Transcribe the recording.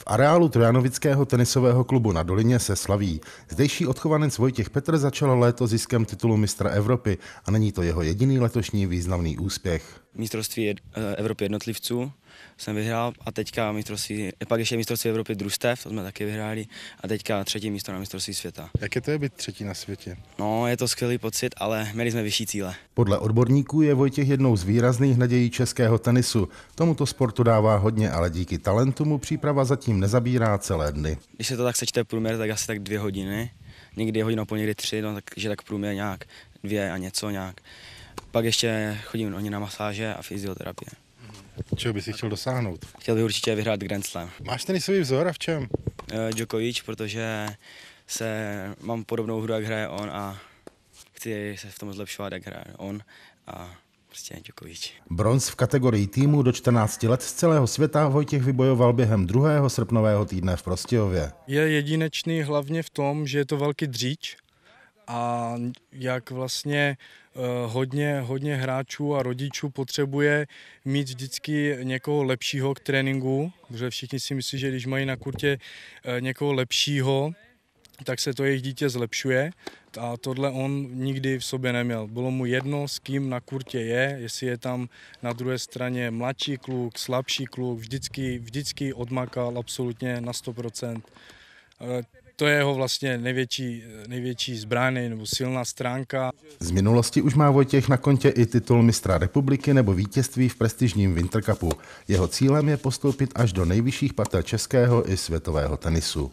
V areálu Trojanovického tenisového klubu na Dolině se slaví. Zdejší odchovanec Vojtěch Petr začal léto ziskem titulu mistra Evropy a není to jeho jediný letošní významný úspěch. Mistrovství eh, Evropy jednotlivců jsem vyhrál a teďka mistrovství, pak ještě mistrovství Evropy družstev, to jsme taky vyhráli a teďka třetí místo na mistrovství světa. Jak je to je být třetí na světě? No, je to skvělý pocit, ale měli jsme vyšší cíle. Podle odborníků je Vojtěch jednou z výrazných nadějí českého tenisu. Tomuto sportu dává hodně, ale díky talentu mu příprava zatím nezabírá celé dny. Když se to tak sečte průměr, tak asi tak dvě hodiny, někdy hodinu po někdy tři, no, takže tak průměr nějak dvě a něco nějak. Pak ještě chodím oni na masáže a fyzioterapie. Čeho bys chtěl dosáhnout? Chtěl bych určitě vyhrát Grand Slam. Máš svůj vzor a v čem? Uh, Djokovic, protože se, mám podobnou hru, jak hraje on a chci se v tom zlepšovat, jak hraje on a prostě Djokovic. Bronz v kategorii týmu do 14 let z celého světa Vojtěch vybojoval během 2. srpnového týdne v Prostějově. Je jedinečný hlavně v tom, že je to velký dříč a jak vlastně eh, hodně, hodně hráčů a rodičů potřebuje mít vždycky někoho lepšího k tréninku, protože všichni si myslí, že když mají na kurtě eh, někoho lepšího, tak se to jejich dítě zlepšuje a tohle on nikdy v sobě neměl. Bylo mu jedno, s kým na kurtě je, jestli je tam na druhé straně mladší kluk, slabší kluk, vždycky, vždycky odmakal absolutně na 100% to je jeho vlastně největší, největší zbrány nebo silná stránka. Z minulosti už má Vojtěch na kontě i titul mistra republiky nebo vítězství v prestižním Wintercupu. Jeho cílem je postoupit až do nejvyšších pater českého i světového tenisu.